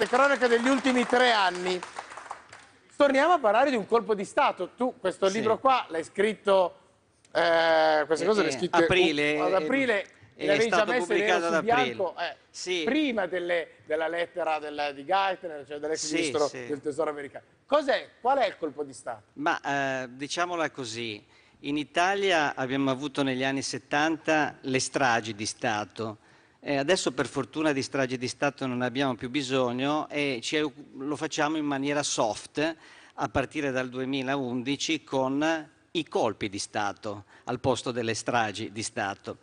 le cronache degli ultimi tre anni. Torniamo a parlare di un colpo di Stato. Tu questo sì. libro qua l'hai scritto, eh, queste eh, cose eh, le hai scritte aprile, uh, ad aprile eh, è stato pubblicato ad aprile. Bianco, eh, sì. Prima delle, della lettera della, di Geithner, cioè dell'ex sì, ministro sì. del tesoro americano. Cos'è? Qual è il colpo di Stato? Ma eh, diciamola così, in Italia abbiamo avuto negli anni 70 le stragi di Stato, eh, adesso per fortuna di stragi di Stato non ne abbiamo più bisogno e ci, lo facciamo in maniera soft a partire dal 2011 con i colpi di Stato al posto delle stragi di Stato.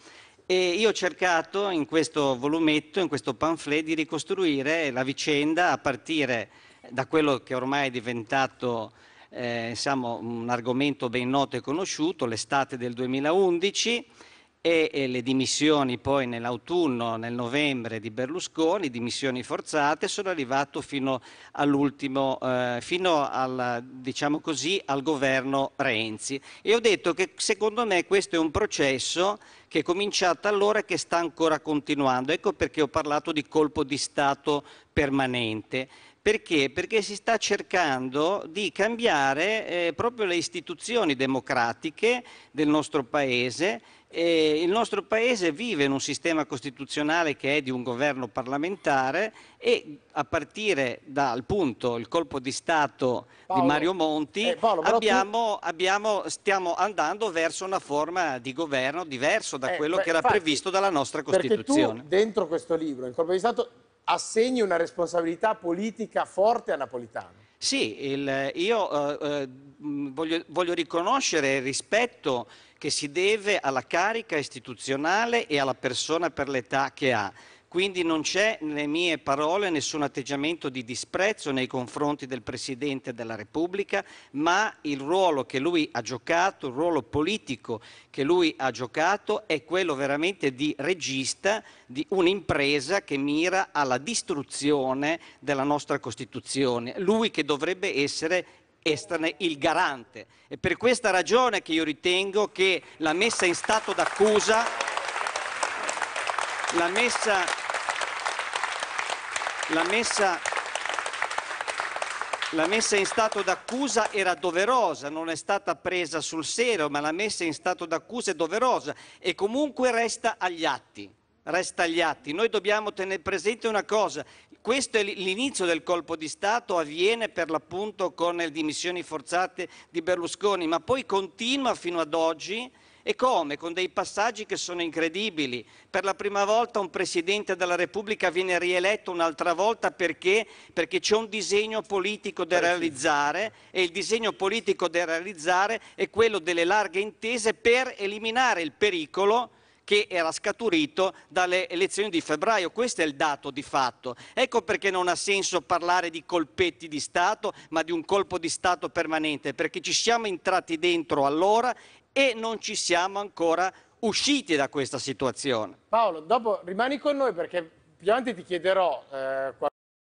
E io ho cercato in questo volumetto, in questo pamphlet, di ricostruire la vicenda a partire da quello che ormai è diventato eh, insomma, un argomento ben noto e conosciuto, l'estate del 2011 e, e le dimissioni poi nell'autunno, nel novembre di Berlusconi, dimissioni forzate, sono arrivato fino all'ultimo, eh, fino al, diciamo così, al governo Renzi. E ho detto che secondo me questo è un processo che è cominciato allora e che sta ancora continuando. Ecco perché ho parlato di colpo di Stato permanente perché? Perché si sta cercando di cambiare eh, proprio le istituzioni democratiche del nostro Paese. Eh, il nostro Paese vive in un sistema costituzionale che è di un governo parlamentare e a partire dal punto, il colpo di Stato Paolo, di Mario Monti, eh, Paolo, abbiamo, tu... abbiamo, stiamo andando verso una forma di governo diverso da eh, quello beh, che era infatti, previsto dalla nostra Costituzione. dentro questo libro, il colpo di Stato assegni una responsabilità politica forte a Napolitano. Sì, il, io eh, eh mm, voglio, voglio, riconoscere il rispetto che si deve alla carica istituzionale e alla persona per l'età che ha. Quindi non c'è nelle mie parole nessun atteggiamento di disprezzo nei confronti del Presidente della Repubblica, ma il ruolo che lui ha giocato, il ruolo politico che lui ha giocato è quello veramente di regista di un'impresa che mira alla distruzione della nostra Costituzione. Lui che dovrebbe essere esterne il garante. È per questa ragione che io ritengo che la messa in stato d'accusa la messa, la, messa, la messa, in stato d'accusa era doverosa, non è stata presa sul serio, ma la messa in stato d'accusa è doverosa e comunque resta agli atti. Resta agli atti. Noi dobbiamo tenere presente una cosa, questo è l'inizio del colpo di Stato, avviene per l'appunto con le dimissioni forzate di Berlusconi, ma poi continua fino ad oggi e come? Con dei passaggi che sono incredibili. Per la prima volta un Presidente della Repubblica viene rieletto un'altra volta perché? Perché c'è un disegno politico da eh, realizzare e il disegno politico da realizzare è quello delle larghe intese per eliminare il pericolo che era scaturito dalle elezioni di febbraio. Questo è il dato di fatto. Ecco perché non ha senso parlare di colpetti di Stato, ma di un colpo di Stato permanente, perché ci siamo entrati dentro allora e non ci siamo ancora usciti da questa situazione. Paolo, dopo rimani con noi perché più avanti ti chiederò... Eh,